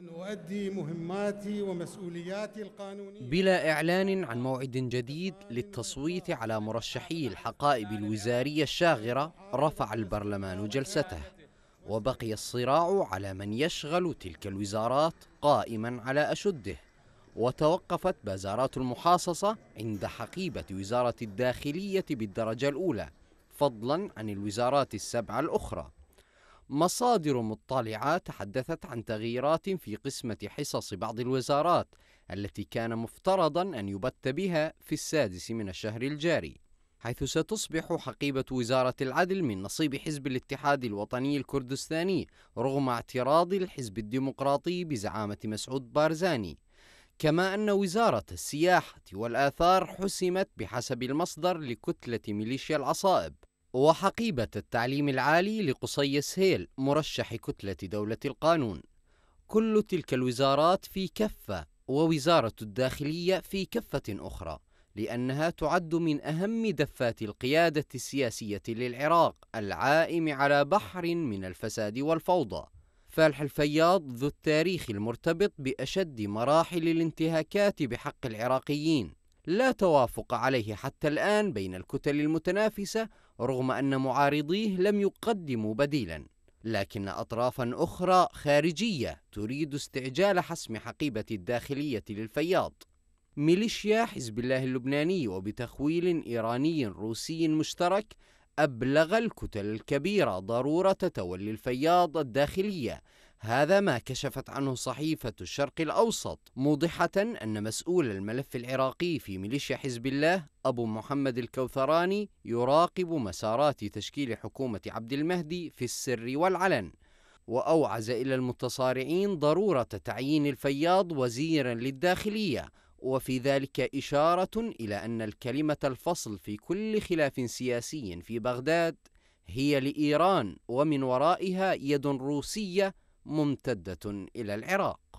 أن أؤدي مهماتي ومسؤولياتي القانونية بلا إعلان عن موعد جديد للتصويت على مرشحي الحقائب الوزارية الشاغرة رفع البرلمان جلسته وبقي الصراع على من يشغل تلك الوزارات قائما على أشده وتوقفت بازارات المحاصصة عند حقيبة وزارة الداخلية بالدرجة الأولى فضلا عن الوزارات السبعة الأخرى مصادر مطلعة تحدثت عن تغييرات في قسمة حصص بعض الوزارات التي كان مفترضا أن يبت بها في السادس من الشهر الجاري حيث ستصبح حقيبة وزارة العدل من نصيب حزب الاتحاد الوطني الكردستاني رغم اعتراض الحزب الديمقراطي بزعامة مسعود بارزاني كما أن وزارة السياحة والآثار حسمت بحسب المصدر لكتلة ميليشيا العصائب وحقيبة التعليم العالي لقصي سهيل مرشح كتلة دولة القانون كل تلك الوزارات في كفة ووزارة الداخلية في كفة أخرى لأنها تعد من أهم دفات القيادة السياسية للعراق العائم على بحر من الفساد والفوضى فالح الفياض ذو التاريخ المرتبط بأشد مراحل الانتهاكات بحق العراقيين لا توافق عليه حتى الآن بين الكتل المتنافسة رغم أن معارضيه لم يقدموا بديلا لكن أطرافا أخرى خارجية تريد استعجال حسم حقيبة الداخلية للفياض ميليشيا حزب الله اللبناني وبتخويل إيراني روسي مشترك أبلغ الكتل الكبيرة ضرورة تولي الفياض الداخلية هذا ما كشفت عنه صحيفة الشرق الأوسط موضحة أن مسؤول الملف العراقي في ميليشيا حزب الله أبو محمد الكوثراني يراقب مسارات تشكيل حكومة عبد المهدي في السر والعلن وأوعز إلى المتصارعين ضرورة تعيين الفياض وزيرا للداخلية وفي ذلك إشارة إلى أن الكلمة الفصل في كل خلاف سياسي في بغداد هي لإيران ومن ورائها يد روسية ممتدة إلى العراق